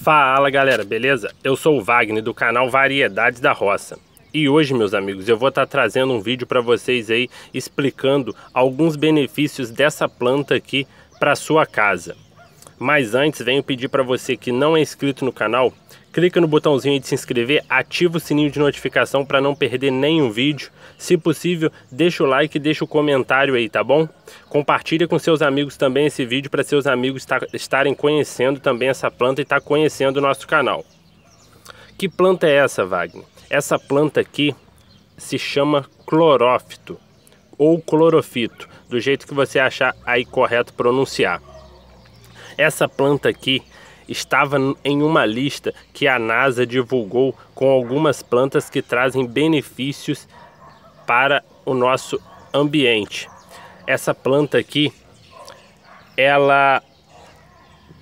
Fala galera, beleza? Eu sou o Wagner do canal Variedades da Roça. E hoje, meus amigos, eu vou estar tá trazendo um vídeo para vocês aí explicando alguns benefícios dessa planta aqui para sua casa. Mas antes, venho pedir para você que não é inscrito no canal, clica no botãozinho de se inscrever, ativa o sininho de notificação para não perder nenhum vídeo. Se possível, deixa o like e deixa o comentário aí, tá bom? Compartilha com seus amigos também esse vídeo para seus amigos estarem conhecendo também essa planta e estar tá conhecendo o nosso canal. Que planta é essa, Wagner? Essa planta aqui se chama clorófito ou clorofito, do jeito que você achar aí correto pronunciar. Essa planta aqui estava em uma lista que a NASA divulgou com algumas plantas que trazem benefícios para o nosso ambiente. Essa planta aqui, ela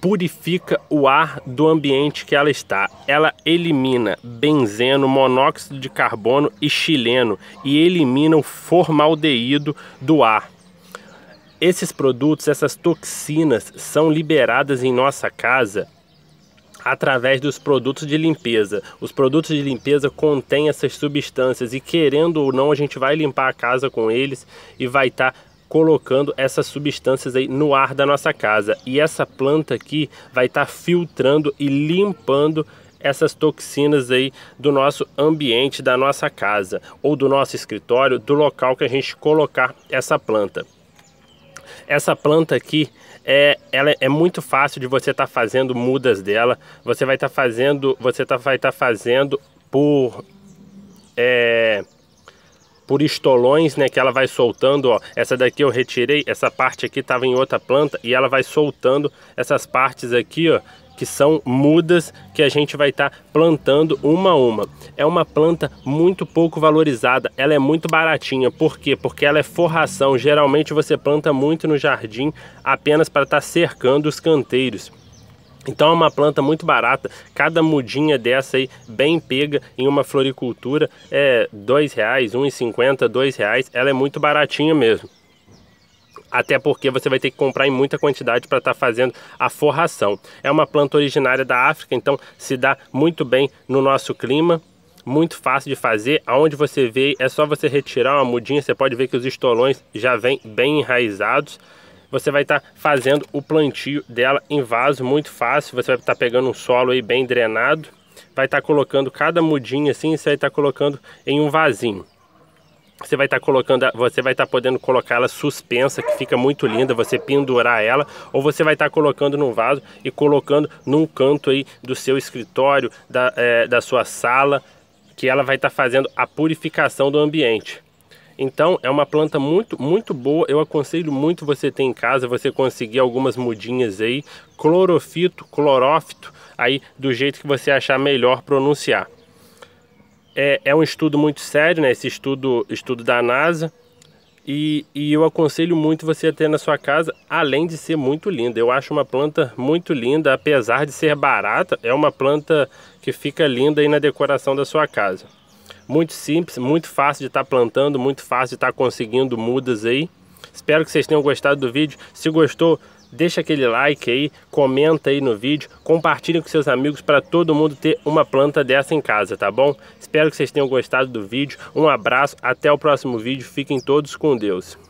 purifica o ar do ambiente que ela está. Ela elimina benzeno, monóxido de carbono e xileno e elimina o formaldeído do ar esses produtos, essas toxinas são liberadas em nossa casa através dos produtos de limpeza. Os produtos de limpeza contêm essas substâncias e querendo ou não a gente vai limpar a casa com eles e vai estar tá colocando essas substâncias aí no ar da nossa casa. E essa planta aqui vai estar tá filtrando e limpando essas toxinas aí do nosso ambiente, da nossa casa ou do nosso escritório, do local que a gente colocar essa planta. Essa planta aqui é, ela é muito fácil de você estar tá fazendo mudas dela. Você vai estar tá fazendo, você tá, vai estar tá fazendo por é, por estolões, né, que ela vai soltando, ó. Essa daqui eu retirei, essa parte aqui estava em outra planta e ela vai soltando essas partes aqui, ó, que são mudas que a gente vai estar tá plantando uma a uma. É uma planta muito pouco valorizada, ela é muito baratinha. Por quê? Porque ela é forração. Geralmente você planta muito no jardim apenas para estar tá cercando os canteiros. Então é uma planta muito barata, cada mudinha dessa aí, bem pega em uma floricultura, é R$ 2,50, R$ 2,00, ela é muito baratinha mesmo até porque você vai ter que comprar em muita quantidade para estar tá fazendo a forração. É uma planta originária da África, então se dá muito bem no nosso clima muito fácil de fazer. Aonde você vê, é só você retirar uma mudinha, você pode ver que os estolões já vêm bem enraizados. Você vai estar tá fazendo o plantio dela em vaso, muito fácil. Você vai estar tá pegando um solo aí bem drenado, vai estar tá colocando cada mudinha assim, você vai estar tá colocando em um vasinho você vai estar tá colocando, você vai estar tá podendo colocá-la suspensa, que fica muito linda, você pendurar ela, ou você vai estar tá colocando num vaso e colocando num canto aí do seu escritório, da, é, da sua sala, que ela vai estar tá fazendo a purificação do ambiente. Então é uma planta muito, muito boa. Eu aconselho muito você ter em casa, você conseguir algumas mudinhas aí, clorofito, clorófito, aí do jeito que você achar melhor pronunciar é, é um estudo muito sério, né? Esse estudo, estudo da NASA. E, e, eu aconselho muito você a ter na sua casa, além de ser muito linda. Eu acho uma planta muito linda, apesar de ser barata, é uma planta que fica linda aí na decoração da sua casa. Muito simples, muito fácil de estar tá plantando, muito fácil de estar tá conseguindo mudas aí. Espero que vocês tenham gostado do vídeo. Se gostou, deixa aquele like aí, comenta aí no vídeo, compartilha com seus amigos para todo mundo ter uma planta dessa em casa, tá bom? Espero que vocês tenham gostado do vídeo, um abraço, até o próximo vídeo, fiquem todos com Deus.